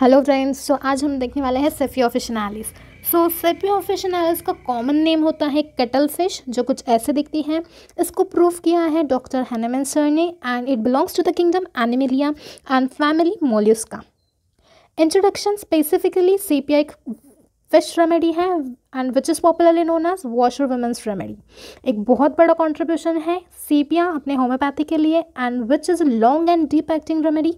Hello friends so आज हम देखने वाले हैं सेफियोफिशनैलिस सो सेपियोफिशनैलिस का कॉमन नेम होता है कैटल फिश जो कुछ ऐसे दिखती है इसको प्रूव किया है डॉक्टर हैनेमन सर ने and it belongs to the kingdom Animalia and family का इंट्रोडक्शन स्पेसिफिकली सी एक फिश रेमेडी है and which is popularly known as washer women's remedy एक बहुत बड़ा कॉन्ट्रीब्यूशन है सीपिया अपने होम्योपैथी के लिए and which is long and deep acting remedy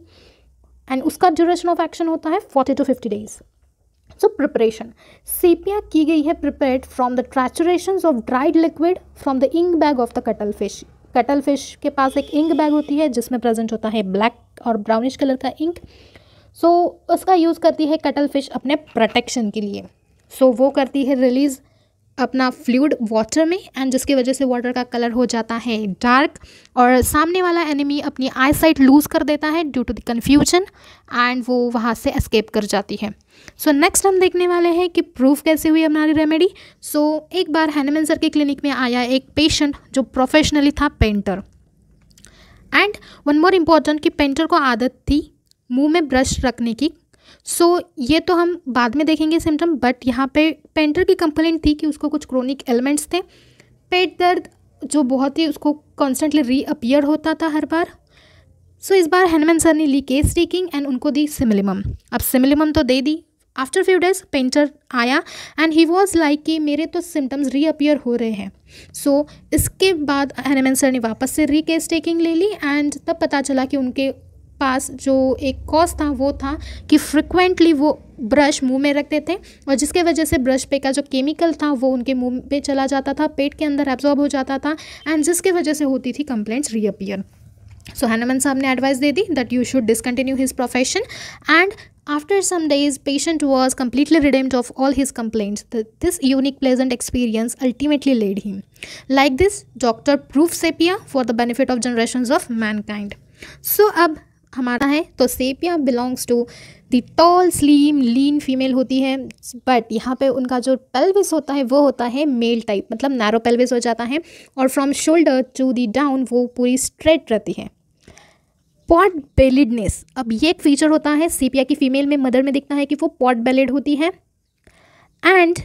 and उसका ड्यूरेशन ऑफ एक्शन होता है forty two fifty days so preparation sepia की गई है prepared from the trituration of dried liquid from the ink bag of the cuttle fish cuttle fish के पास एक ink bag होती है जिसमें प्रेजेंट होता है ब्लैक और ब्राउनिश कलर का इंक सो so, उसका यूज़ करती है कटल फिश अपने प्रोटेक्शन के लिए सो so, वो करती है रिलीज़ अपना फ्लूड वाटर में एंड जिसकी वजह से वाटर का कलर हो जाता है डार्क और सामने वाला एनिमी अपनी आई साइट लूज़ कर देता है due to the confusion and वो वहाँ से एस्केप कर जाती है सो so, नेक्स्ट हम देखने वाले हैं कि प्रूफ कैसे हुई हमारी रेमेडी सो so, एक बार हैनमैन सर के क्लिनिक में आया एक पेशेंट जो प्रोफेशनली था painter and one more important कि पेंटर को आदत थी मुंह में ब्रश रखने की सो so, ये तो हम बाद में देखेंगे सिम्टम बट यहाँ पे पेंटर की कंप्लेंट थी कि उसको कुछ क्रोनिक एलिमेंट्स थे पेट दर्द जो बहुत ही उसको कॉन्स्टेंटली रीअपियर होता था हर बार सो so, इस बार हेनमैन सर ने ली केस टेकिंग एंड उनको दी सिमिलिमम अब सिमिलिमम तो दे दी आफ्टर फ्यू डेज पेंटर आया एंड ही वॉज लाइक कि मेरे तो सिम्टम्स रीअपियर हो रहे हैं सो so, इसके बाद हेनमैन सर ने वापस से री केस टेकिंग ले ली एंड तब पता चला कि उनके पास जो एक कॉज था वो था कि फ्रिक्वेंटली वो ब्रश मुंह में रखते थे और जिसके वजह से ब्रश पे का जो केमिकल था वो उनके मुंह पे चला जाता था पेट के अंदर एब्जॉर्ब हो जाता था एंड जिसके वजह से होती थी कंप्लेंट्स रीअपियर सो हैनमन साहब ने एडवाइस दे दी that you should discontinue his profession and after some days patient was completely redeemed of all his complaints this unique pleasant experience ultimately led him like this doctor proof sepia for the benefit of generation of mankind so अब हमारा है तो sepia belongs to the tall slim lean female होती है but यहाँ पे उनका जो पेल्विस होता है वो होता है मेल टाइप मतलब नैरो पेल्विस हो जाता है और from shoulder to the down वो पूरी स्ट्रेट रहती है पॉट बेलिडनेस अब ये एक फीचर होता है सीपिया की फीमेल में मदर में दिखता है कि वो पॉट बेलिड होती है एंड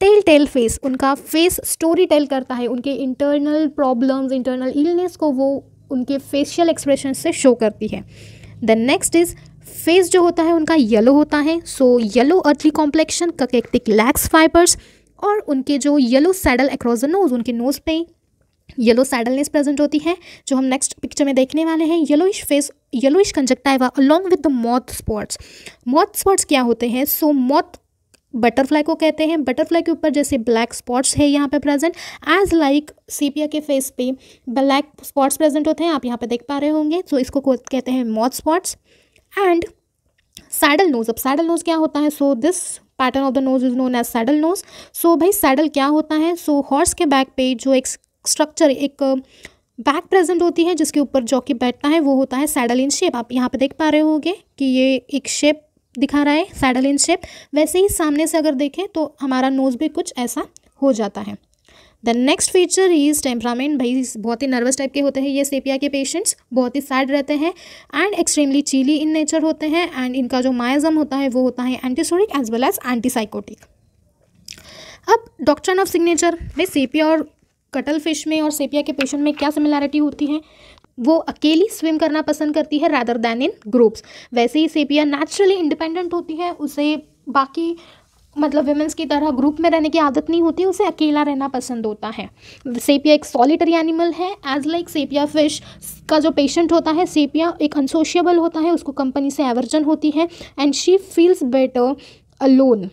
टेल टेल फेस उनका फेस स्टोरी टेल करता है उनके इंटरनल प्रॉब्लम्स इंटरनल इलनेस को वो उनके फेशियल एक्सप्रेशन से शो करती है द नेक्स्ट इज़ फेस जो होता है उनका येलो होता है so yellow earthly complexion cachectic lax fibres और उनके जो yellow saddle across the nose उनके नोज़ पे येलो सैडलनेस प्रेजेंट होती है जो हम नेक्स्ट पिक्चर में देखने वाले हैं yellowish face yellowish conjunctiva along with the moth spots moth spots क्या होते हैं सो मॉथ बटरफ्लाई को कहते हैं बटरफ्लाई के ऊपर जैसे ब्लैक स्पॉट्स है यहाँ पे प्रेजेंट एज लाइक सीपिया के फेस पे ब्लैक स्पॉट्स प्रेजेंट होते हैं आप यहाँ पे देख पा रहे होंगे सो so, इसको कहते हैं moth spots and saddle nose अब सैडल नोज क्या होता है so this pattern of the nose is known as saddle nose so भाई सैडल क्या होता है सो so, हॉर्स के बैक पे जो एक स्ट्रक्चर एक बैक प्रेजेंट होती है जिसके ऊपर जॉकी बैठता है वो होता है सैडल इन शेप आप यहाँ पे देख पा रहे होंगे कि ये एक शेप दिखा रहा है सैडल इन शेप वैसे ही सामने से अगर देखें तो हमारा नोज़ भी कुछ ऐसा हो जाता है the next feature is temperament भाई बहुत ही नर्वस टाइप के होते हैं ये सेपिया के पेशेंट्स बहुत ही सैड रहते हैं and extremely chilly in nature होते हैं एंड इनका जो मायाजम होता है वो होता है antisocial as well as antipsychotic अब डॉक्ट्रन ऑफ सिग्नेचर भाई सेपिया और कटल फिश में और सेपिया के पेशेंट में क्या सिमिलैरिटी होती है वो अकेली स्विम करना पसंद करती है रादर दैन इन ग्रुप्स वैसे ही सेपिया नेचुरली इंडिपेंडेंट होती है उसे बाकी मतलब वेमेंस की तरह ग्रुप में रहने की आदत नहीं होती उसे अकेला रहना पसंद होता है सेपिया एक सॉलिटरी एनिमल है एज लाइक सेपिया फिश का जो पेशेंट होता है सेपिया एक अनसोशियबल होता है उसको कंपनी से एवर्जन होती है and she feels better alone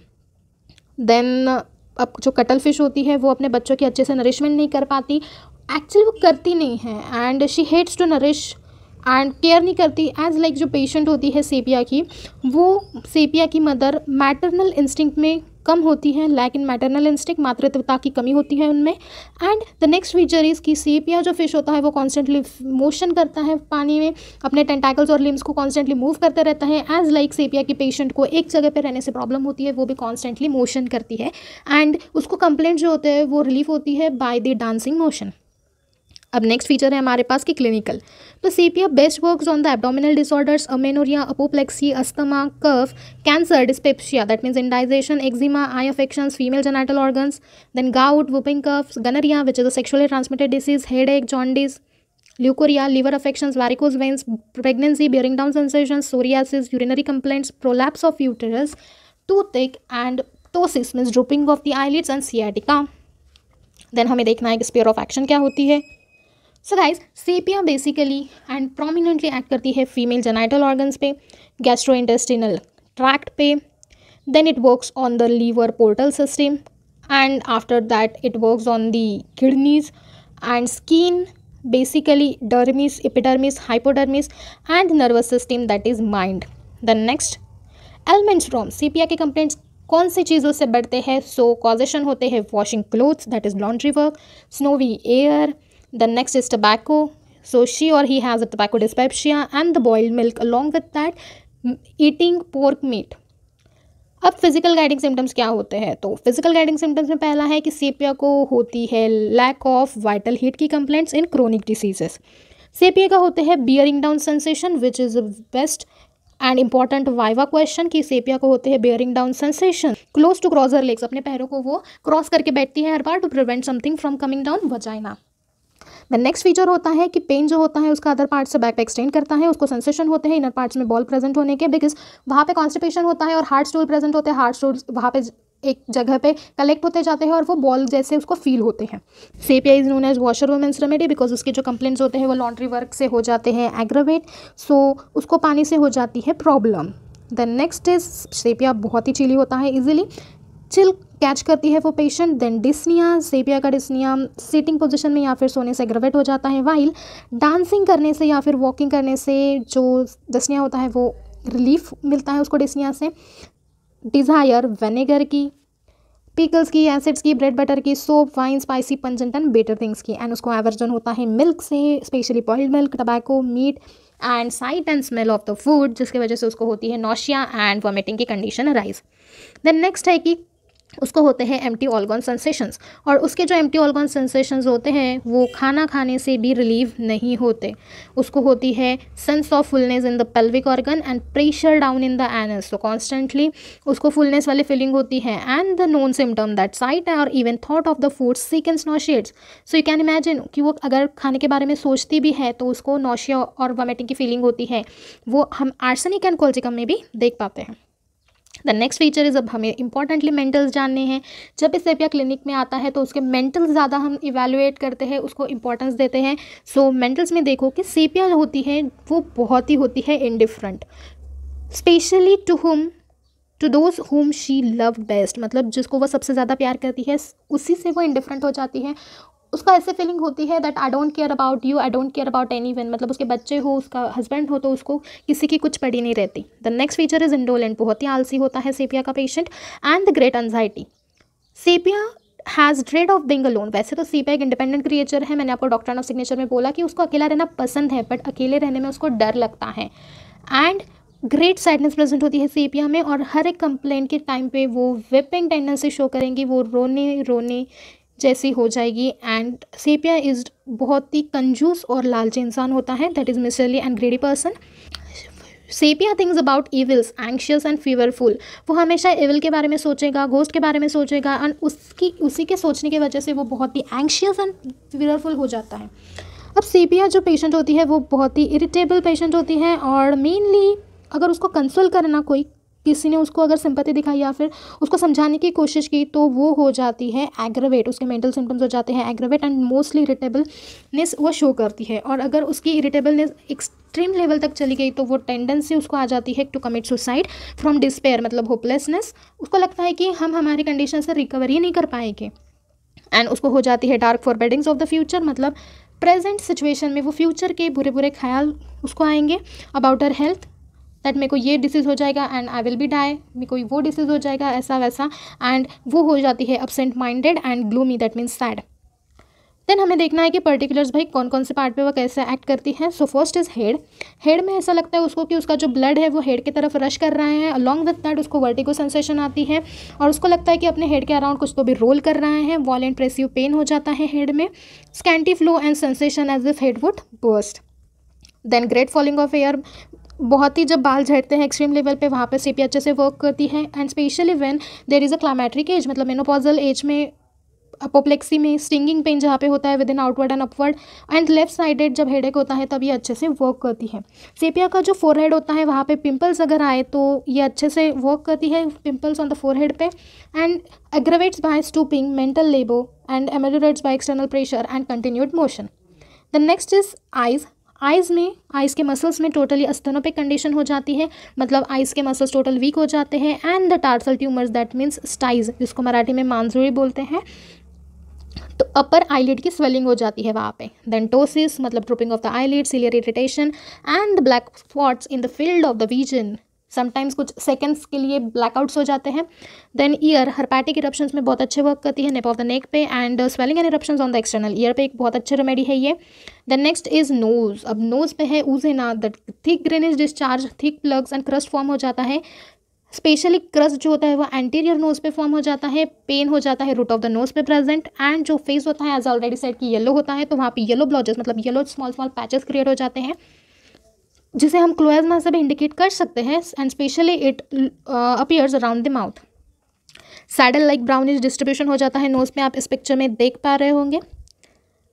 then अब जो कटल फिश होती है वो अपने बच्चों की अच्छे से नरिशमेंट नहीं कर पाती एक्चुअली वो करती नहीं है and she hates to nourish and care नहीं करती एज लाइक like जो पेशेंट होती है सेपिया की वो सेपिया की मदर मैटरनल इंस्टिंक्ट में कम होती है लैक इन मैटरनल इंस्टिंक्ट मातृत्वता की कमी होती है उनमें and the next feature is कि सेपिया जो फिश होता है वो कॉन्स्टेंटली मोशन करता है पानी में अपने टेंटाकल्स और लिम्स को कॉन्स्टेंटली मूव करते रहता है एज लाइक सेपिया की पेशेंट को एक जगह पर रहने से प्रॉब्लम होती है वो भी कॉन्स्टेंटली मोशन करती है एंड उसको कंप्लेंट जो होते हैं वो रिलीफ होती है बाय द डांसिंग मोशन अब नेक्स्ट फीचर है हमारे पास कि क्लिनिकल तो एफ best works on the abdominal disorders amenorrhoea apoplexy asthma cough cancer dyspepsia that means indigestion eczema eye affections female genital organs then gout whooping cough gonorrhoea which is a sexually transmitted disease headache jaundice leucorrhoea liver affections varicose veins pregnancy bearing down sensation psoriasis urinary complaints prolapse of uterus toothache and ptosis means drooping of the eyelids and sciatica then हमें देखना है कि sphere of action क्या होती है so guys sepia basically and prominently act करती है female genital organs पे गैस्ट्रो इंटेस्टिनल ट्रैक्ट पे then it works on the liver portal system and after that it works on the kidneys and skin basically dermis epidermis hypodermis and nervous system that is mind then next ailments from sepia के complaints कौन सी चीज़ों से बढ़ते हैं सो so, causation होते हैं washing clothes that is laundry work snowy air Then next is tobacco. So she or he has a tobacco dyspepsia and the boiled milk. Along with that, eating pork meat. अब physical guiding symptoms क्या होते हैं तो physical guiding symptoms में पहला है कि sepia को होती है लैक ऑफ वाइटल हीट की complaints in chronic diseases sepia का होते हैं bearing down sensation which is best and important viva question कि सेपिया को होते हैं bearing down sensation close to cross her legs अपने पैरों को वो क्रॉस करके बैठती है हर बार to prevent something from coming down vagina the next feature होता है कि पेन जो होता है उसका अदर पार्ट से बैक पे एक्सटेंड करता है उसको सेंसेशन होते हैं इनर पार्ट्स में बॉल प्रेजेंट होने के बिकॉज वहाँ पे कॉन्स्टिपेशन होता है और हार्ट स्टोल प्रेजेंट होते हैं हार्ट स्टोल वहाँ पे एक जगह पे कलेक्ट होते जाते हैं और वो बॉल जैसे उसको फील होते हैं sepia is known as washer women's remedy because उसके जो कंप्लेंट्स होते हैं वो लॉन्ड्री वर्क से हो जाते हैं एग्रोवेट सो so, उसको पानी से हो जाती है problem the next is sepia बहुत ही चिली होता है इजीली चिल कैच करती है वो पेशेंट देन डिस्निया सेपिया का डिस्निया सीटिंग पोजीशन में या फिर सोने से ग्रवेट हो जाता है वाइल डांसिंग करने से या फिर वॉकिंग करने से जो डिस्निया होता है वो रिलीफ मिलता है उसको डिस्निया से डिज़ायर वेनेगर की पीकल्स की एसिड्स की ब्रेड बटर की soap wine spicy pungent and bitter things की एंड उसको एवर्जन होता है मिल्क से specially boiled milk tobacco meat and sight and smell of the food जिसकी वजह से उसको होती है नोशिया एंड वॉमिटिंग की कंडीशन राइज देन नेक्स्ट है कि उसको होते हैं एम्प्टी ऑलगॉन सेंसेशंस और उसके जो एम्प्टी ऑलगॉन सेंसेशंस होते हैं वो खाना खाने से भी रिलीव नहीं होते उसको होती है sense of fullness in the pelvic organ and pressure down in the anus तो कॉन्स्टेंटली उसको फुलनेस वाली फीलिंग होती है and the known symptom that sight और even thought of the food sickens nauseates so you can imagine कि वो अगर खाने के बारे में सोचती भी है तो उसको नोशिया और वॉमिटिंग की फीलिंग होती है वो हम आर्सनिक एंड कोल्जिकम में भी देख पाते हैं द नेक्स्ट फीचर इज़ अब हमें इंपॉर्टेंटली मेंटल्स जानने हैं जब इस सेपिया क्लिनिक में आता है तो उसके मेंटल्स ज़्यादा हम इवेलुएट करते हैं उसको इंपॉर्टेंस देते हैं सो so, मेंटल्स में देखो कि सेपिया जो होती है वो बहुत ही होती है indifferent specially to home to those home she love best मतलब जिसको वह सबसे ज़्यादा प्यार करती है उसी से वो इंडिफरेंट हो जाती है उसका ऐसे फीलिंग होती है that I don't care about you I don't care about anyone मतलब उसके बच्चे हो उसका हस्बैंड हो तो उसको किसी की कुछ पड़ी नहीं रहती the next feature is indolent बहुत ही आलसी होता है सेपिया का patient and the great anxiety sepia has dread of being alone वैसे तो सीपा एक इंडिपेंडेंट क्रिएचर है मैंने आपको डॉक्टर ऑफ सिग्नेचर में बोला कि उसको अकेला रहना पसंद है बट अकेले रहने में उसको डर लगता है एंड ग्रेट सैडनेस प्रेजेंट होती है सीपिया में और हर एक कंप्लेंट के टाइम पे वो विपिंग टेंडेंसी शो करेंगी वो रोने रोने जैसी हो जाएगी एंड सेपिया इज़ बहुत ही कंजूस और लालची इंसान होता है that is miserly and greedy person sepia thinks about evils anxious and fearful वो हमेशा इविल के बारे में सोचेगा घोस्ट के बारे में सोचेगा एंड उसकी उसी के सोचने की वजह से वो बहुत ही एंक्शियस एंड फीवरफुल हो जाता है अब सेपिया जो पेशेंट होती है वो बहुत ही इरिटेबल पेशेंट होती है और मेनली अगर उसको कंसोल करना कोई किसी ने उसको अगर सिंपति दिखाई या फिर उसको समझाने की कोशिश की तो वो हो जाती है एग्रवेट उसके मेंटल सिम्टम्स हो जाते हैं एग्रवेट एंड मोस्टली इरिटेबलनेस वो शो करती है और अगर उसकी इरिटेबलनेस एक्सट्रीम लेवल तक चली गई तो वो टेंडेंसी उसको आ जाती है to commit suicide from despair मतलब होपलेसनेस उसको लगता है कि हम हमारी कंडीशन से रिकवर ही नहीं कर पाएंगे एंड उसको हो जाती है dark forebodings of the future मतलब प्रेजेंट सिचुएशन में वो फ्यूचर के बुरे बुरे ख्याल उसको आएंगे अबाउट हर हेल्थ दैट मेरे को ये डिसीज़ हो जाएगा एंड आई विल भी डाई मेरे को वो डिसीज़ हो जाएगा ऐसा वैसा एंड वो हो जाती है absent minded and gloomy that means sad then हमें देखना है कि पर्टिकुलर्स भाई कौन कौन से पार्ट पे वो कैसे एक्ट करती हैं so first is head head में ऐसा लगता है उसको कि उसका जो ब्लड है वो हेड की तरफ रश कर रहा है अलॉन्ग विथ दैट उसको वर्टिको सेंसेशन आती है और उसको लगता है कि अपने हेड के अराउंड कुछ तो भी रोल कर रहा है वॉल एंड प्रेसिव पेन हो जाता है हेड में scanty flow and sensation as if head would burst then great falling off hair बहुत ही जब बाल झड़ते हैं एक्सट्रीम लेवल पे वहाँ पे सीपी अच्छे से वर्क करती है and specially when there is a climacteric age मतलब मेनोपॉजल एज में अपोप्लेक्सी में स्टिंगिंग पेन जहाँ पे होता है within outward and upward and left sided जब हेडेक होता है तब ये अच्छे से वर्क करती है सेपिया का जो फोरहेड होता है वहाँ पे पिंपल्स अगर आए तो ये अच्छे से वर्क करती है पिंपल्स ऑन द फोरहेड पे and aggravates by stooping mental labour and ameliorates by external pressure and continued motion the next is eyes eyes में आइज़ के मसल्स में टोटली अस्तनोपिक कंडीशन हो जाती है मतलब आइज़ के मसल्स टोटल वीक हो जाते हैं and the tarsal tumours that means styes जिसको मराठी में मांजूरी बोलते हैं तो अपर आईलिड की स्वेलिंग हो जाती है वहाँ पे देन टोसिस मतलब drooping of the eyelid ciliary irritation and the black spots in the field of the vision sometimes कुछ सेकेंड्स के लिए ब्लैकआउट्स हो जाते हैं देन ईयर हरपैटिक इरप्शन में बहुत अच्छे वर्क करती है नेप ऑफ द नेक पे and swelling and eruption on the external ear पे एक बहुत अच्छे रेमेडी है ये द नेक्स्ट इज नोज अब नोज पे है ozaena the thick greenish discharge thick plugs and crust form हो जाता है स्पेशली क्रस्ट जो होता है वो एंटीरियर नोज पे फॉर्म हो जाता है पेन हो जाता है रूट ऑफ द नोज पे प्रेजेंट एंड जो फेस होता है एज ऑलरेडी सेट की येलो होता है तो वहाँ पे येलो ब्लॉजेस मतलब yellow small small patches create हो जाते हैं जिसे हम क्लोएजमा से भी इंडिकेट कर सकते हैं and specially it appears around the mouth saddle like brownish distribution हो जाता है नोज में आप इस पिक्चर में देख पा रहे होंगे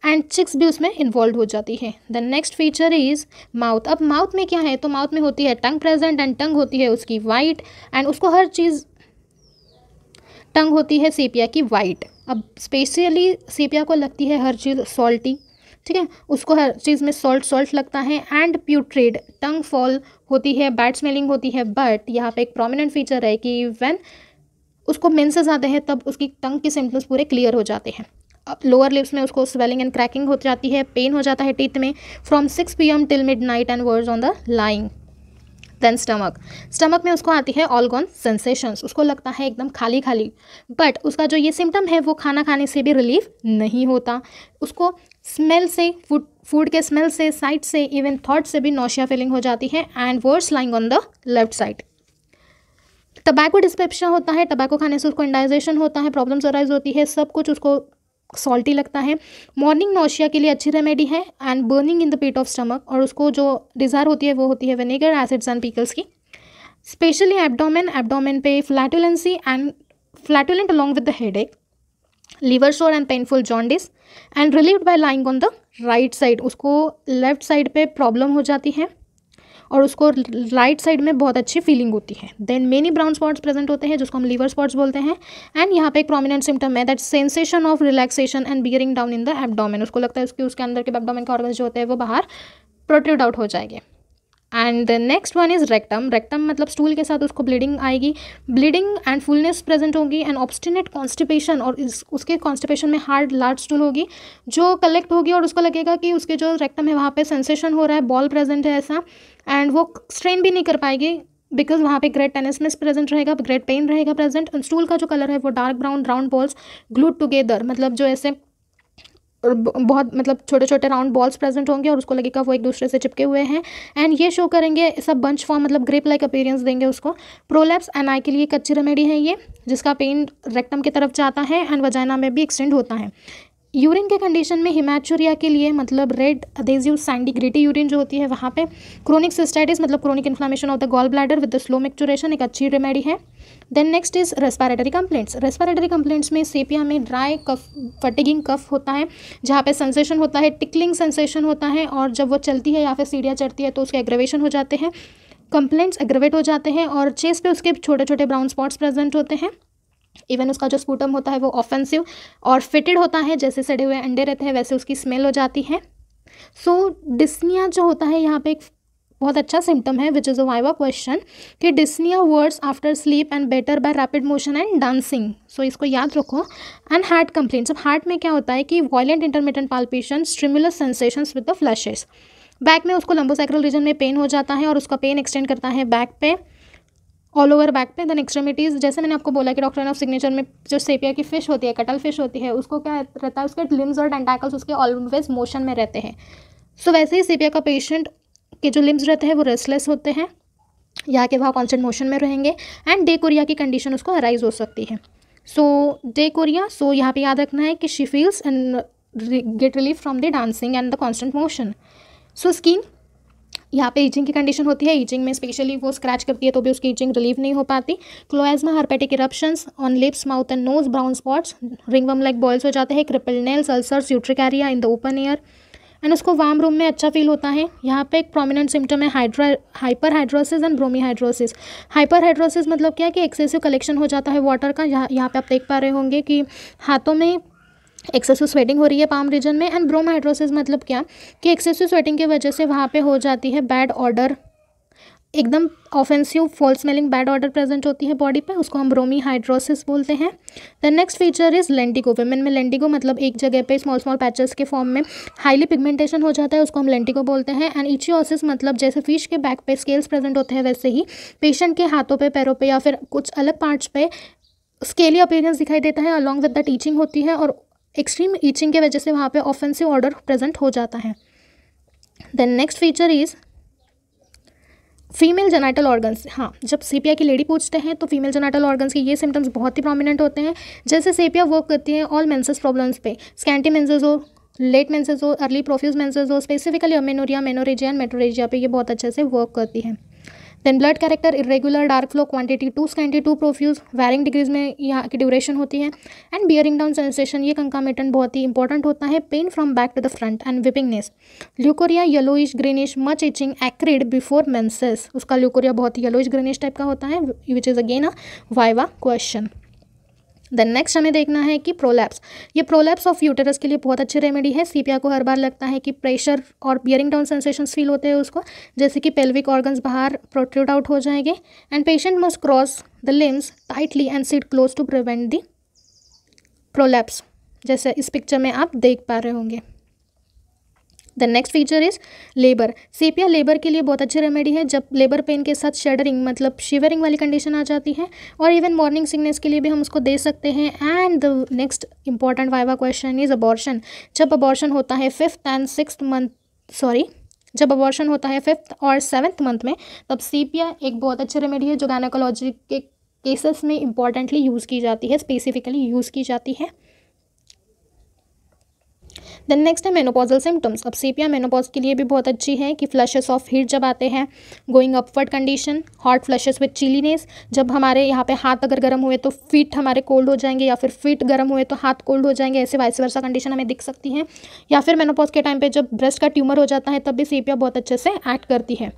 एंड चिक्स भी उसमें इन्वॉल्व हो जाती है the next feature is mouth अब माउथ में क्या है तो माउथ में होती है टंग प्रेजेंट एंड टंग होती है उसकी वाइट एंड उसको हर चीज़ टंग होती है सीपिया की वाइट अब स्पेशली सीपिया को लगती है हर चीज़ सॉल्टी ठीक है उसको हर चीज़ में सॉल्ट सॉल्ट लगता है एंड प्यूट्रेड टंग फॉल होती है बैड स्मेलिंग होती है बट यहाँ पे एक प्रोमिनेंट फीचर है कि वेन उसको मेंसेस आते हैं तब उसकी टंग के सिम्टम्स पूरे क्लियर हो जाते हैं लोअर लिप्स में उसको स्वेलिंग एंड क्रैकिंग हो जाती है पेन हो जाता है टीथ में from six p m till midnight and worse on the lying then stomach stomach में उसको आती है ऑलगॉन सेंसेशंस उसको लगता है एकदम खाली खाली बट उसका जो ये सिम्टम है वो खाना खाने से भी रिलीफ नहीं होता उसको स्मेल से फूड फूड के स्मेल से साइट से इवन थॉट से भी नोशिया फीलिंग हो जाती है and worse lying on the left side tobacco dyspepsia होता है टबैको खाने से उसको इंडाइजेशन होता है प्रॉब्लम्स अराइज होती है सब कुछ उसको सॉल्टी लगता है मॉर्निंग नोशिया के लिए अच्छी रेमेडी है and burning in the pit of stomach और उसको जो डिज़ायर होती है वो होती है विनेगर एसिड्स एंड पीकल्स की स्पेशली एबडोमेन एबडोमेन पे flatulency and flatulent along with the head एक liver sore and painful jaundice and relieved by lying on the right side उसको लेफ्ट साइड पे प्रॉब्लम हो जाती है और उसको राइट साइड में बहुत अच्छी फीलिंग होती है then many brown spots present होते हैं जिसको हम लीवर स्पॉट्स बोलते हैं एंड यहाँ पे एक प्रोमिनेंट सिम्टम है that sensation of relaxation and bearing down in the abdomen उसको लगता है उसके उसके अंदर के एबडोमेन के ऑर्गन जो होते हैं वो बाहर प्रोट्यूड आउट हो जाएंगे and next one is rectum rectum मतलब स्टूल के साथ उसको ब्लीडिंग आएगी ब्लीडिंग एंड फुलनेस प्रेजेंट होगी एंड ऑब्स्टिनेट कॉन्स्टिपेशन और इस उसके कॉन्स्टिपेशन में हार्ड लार्ज स्टूल होगी जो कलेक्ट होगी और उसको लगेगा कि उसके जो रेक्टम है वहाँ पे सेंसेशन हो रहा है बॉल प्रेजेंट है ऐसा एंड वो स्ट्रेन भी नहीं कर पाएगी बिकॉज वहाँ पे ग्रेट टेनिसनेस प्रेजेंट रहेगा ग्रेट पेन रहेगा प्रेजेंट एंड स्टूल का जो कलर है वो dark brown round balls glued together मतलब जो ऐसे और बहुत मतलब छोटे छोटे राउंड बॉल्स प्रेजेंट होंगे और उसको लगेगा वो एक दूसरे से चिपके हुए हैं एंड ये शो करेंगे सब बंच फॉर्म मतलब ग्रिप लाइक अपीरियंस देंगे उसको प्रोलैप्स आई के लिए कच्ची रेमेडी है ये जिसका पेन रेक्टम की तरफ जाता है एंड वजाइना में भी एक्सटेंड होता है यूरिन के कंडीशन में हिमाचुरिया के लिए मतलब red adhesive sandy gritty urine जो होती है वहाँ पे क्रोनिक सिस्टाइटिस मतलब chronic inflammation of the gall bladder with the slow micturition एक अच्छी रेमेडी है then next is respiratory complaints respiratory complaints में सेपिया में ड्राई कफ फटिगिंग कफ होता है जहाँ पे सेंसेशन होता है टिकलिंग सेंसेशन होता है और जब वो चलती है या फिर सीढ़ियाँ चढ़ती है तो उसके एग्रवेशन हो जाते हैं कंप्लेंट्स एग्रवेट हो जाते हैं और चेस्ट पे उसके छोटे छोटे ब्राउन स्पॉट्स प्रेजेंट होते हैं इवन उसका जो स्पूटम होता है वो ऑफेंसिव और फिटेड होता है जैसे सड़े हुए अंडे रहते हैं वैसे उसकी स्मेल हो जाती है सो so, डिस्निया जो होता है यहाँ पे एक बहुत अच्छा सिम्टम है which is a viva question कि dyspnoea worse after sleep and better by rapid motion and dancing so इसको याद रखो एंड हार्ट कंप्लेन अब हार्ट में क्या होता है कि violent intermittent palpitation stimulus sensation with the flushes back में उसको लंबोसाइक्रल रीजन में पेन हो जाता है और उसका पेन एक्सटेंड करता है बैक पे ऑल ओवर बैक पे देन एक्सट्रीमिटीज़ जैसे मैंने आपको बोला कि डॉक्टर ऑफ सिग्नेचर में जो सेपिया की फिश होती है कटल फिश होती है उसको क्या रहता है उसके लिम्स और टेंटाकल्स उसके ऑलवेज मोशन में रहते हैं सो so, वैसे ही सेपिया का पेशेंट के जो लिम्स रहते हैं वो रेस्टलेस होते हैं यहाँ के वहाँ कॉन्स्टेंट मोशन में रहेंगे एंड डे कोरिया की कंडीशन उसको अराइज हो सकती है सो डे कोरिया सो यहाँ पे याद रखना है कि she feels and get relief from the dancing and the constant motion so skin यहाँ पे ईचिंग की कंडीशन होती है ईचिंग में स्पेशली वो स्क्रैच करती है तो भी उसकी ईचिंग रिलीव नहीं हो पाती chloasma herpetic eruption on lips mouth and nose brown spots ringworm like boils हो जाते हैं cripple nails ulcers area in the open air and उसको वार्म रूम में अच्छा फील होता है यहाँ पे एक प्रोमिनेंट सिम्टम है hydra hyperhidrosis and bromhidrosis hyperhidrosis मतलब क्या है कि एक्सेसिव कलेक्शन हो जाता है वाटर का यहाँ यहाँ पे आप देख पा रहे होंगे कि हाथों में एक्सेसिव स्वेटिंग हो रही है पाम रीजन में एंड ब्रोमाइड्रोसिस मतलब क्या कि एक्सेसिव स्वेटिंग की वजह से वहाँ पे हो जाती है बैड ऑर्डर एकदम offensive foul smelling bad odour present होती है बॉडी पे उसको हम ब्रोमी हाइड्रोसिस बोलते हैं the next feature is lentigo women में लेंटिगो मतलब एक जगह पे स्मॉल स्मॉल पैचेस के फॉर्म में हाईली पिगमेंटेशन हो जाता है उसको हम लेंटिगो बोलते हैं एंड इचियोसिस मतलब जैसे फिश के बैक पे स्केल्स प्रेजेंट होते हैं वैसे ही पेशेंट के हाथों पे पैरों पे या फिर कुछ अलग पार्ट्स पे स्केली अपीयरेंस दिखाई देता है अलॉन्ग विद द टीचिंग होती है और एक्सट्रीम ईचिंग के वजह से वहाँ पे ऑफेंसिव ऑर्डर प्रेजेंट हो जाता है then next feature is female genital organs हाँ जब सेपिया की लेडी पूछते हैं तो फीमेल जेनाइटल ऑर्गन्स के ये सिम्टम्स बहुत ही प्रोमिनेंट होते हैं जैसे सेपिया वर्क करती है ऑल मेंसेस प्रॉब्लम्स पे स्कैंटी मेंसेस हो लेट मेंसेस हो अर्ली प्रोफ्यूज मेंसेस हो specifically amenorrhoea menorrhagia and metrorrhagia पे ये बहुत अच्छे से वर्क करती है then blood character irregular dark flow quantity to scanty to profuse varying degrees में यहाँ की ड्यूरेशन होती है एंड बियरिंग डाउन सेंसेशन ये कंकामेटन बहुत ही इंपॉर्टेंट होता है pain from back to the front and weepingness leucorrhoea yellowish greenish much itching acrid before menses उसका ल्यूकोरिया बहुत ही येलोइश ग्रीनिश टाइप का होता है which is again a viva question then next हमें देखना है कि प्रोलैप्स ये प्रोलैप्स ऑफ यूटेरस के लिए बहुत अच्छी रेमेडी है सीपिया को हर बार लगता है कि प्रेशर और बियरिंग डाउन सेंसेशंस फील होते हैं उसको जैसे कि पेल्विक ऑर्गन्स बाहर प्रोट्रूड आउट हो जाएंगे and patient must cross the limbs tightly and sit close to prevent the prolapse जैसे इस पिक्चर में आप देख पा रहे होंगे the next feature is labour sepia labour के लिए बहुत अच्छी रेमेडी है जब लेबर पेन के साथ शेडरिंग मतलब शिवरिंग वाली कंडीशन आ जाती है और इवन मॉर्निंग सिकनेस के लिए भी हम उसको दे सकते हैं and the next important viva question is abortion जब अबॉर्शन होता है fifth and six month sorry जब अबॉर्शन होता है फिफ्थ और सेवन्थ मंथ में तब सीपिया एक बहुत अच्छी रेमेडी है जो गायनाकोलॉजी के केसेस में इंपॉर्टेंटली यूज़ की जाती है स्पेसिफिकली यूज़ की जाती है देन नेक्स्ट है मेनोपॉजल सिम्टम्स अब सीपिया मेनोपॉज के लिए भी बहुत अच्छी है कि फ्लशेस ऑफ हीट जब आते हैं going upward condition hot flushes with chilliness जब हमारे यहाँ पे हाथ अगर गर्म हुए तो फीट हमारे कोल्ड हो जाएंगे या फिर फीट गर्म हुए तो हाथ कोल्ड हो जाएंगे ऐसे वाइस वर्षा कंडीशन हमें दिख सकती है या फिर मेनोपॉज के टाइम पर जब ब्रेस्ट का ट्यूमर हो जाता है तब भी सीपिया बहुत अच्छे से एक्ट करती है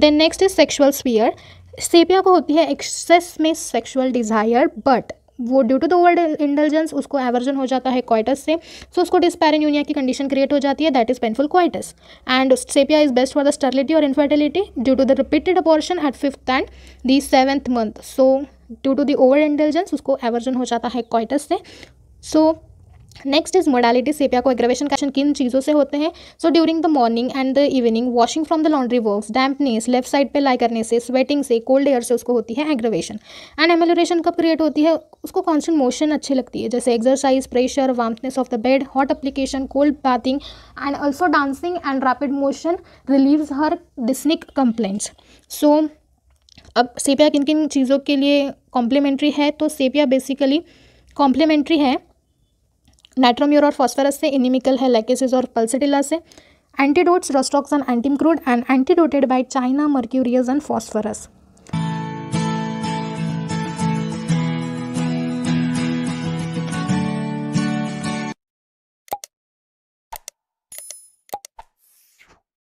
then next is sexual sphere sepia को होती है एक्सेस में सेक्सुअल डिज़ायर बट वो due to the over indulgence उसको एवर्जन हो जाता है क्वाइटस से सो so, उसको डिस्पैरन यूनिया की कंडीशन क्रिएट हो जाती है that is painful coitus and sepia is best for the sterility और infertility due to the repeated abortion at fifth and the seventh month so due to the over indulgence उसको aversion हो जाता है coitus से so so, next is modality sepia को aggravation का किन चीज़ों से होते हैं so during the morning and the evening washing from the laundry work dampness left side पे लाई करने से स्वेटिंग से कोल्ड एयर से उसको होती है एग्रवेशन एंड एमेलोरेशन कब क्रिएट होती है उसको कॉन्स्टेंट मोशन अच्छी लगती है जैसे exercise pressure warmness of the bed hot application cold bathing and also dancing and rapid motion relieve her dyspnoeic complaints so अब सेपिया किन किन चीज़ों के लिए कॉम्प्लीमेंट्री है तो सेपिया बेसिकली कॉम्प्लीमेंट्री है नाइट्रोम्यूर और फॉस्फरस से इनिमिकल है लैकेसिस और पल्सिटिला से antidotes rhus tox and antim crud and antidoted by china mercurius and phosphorus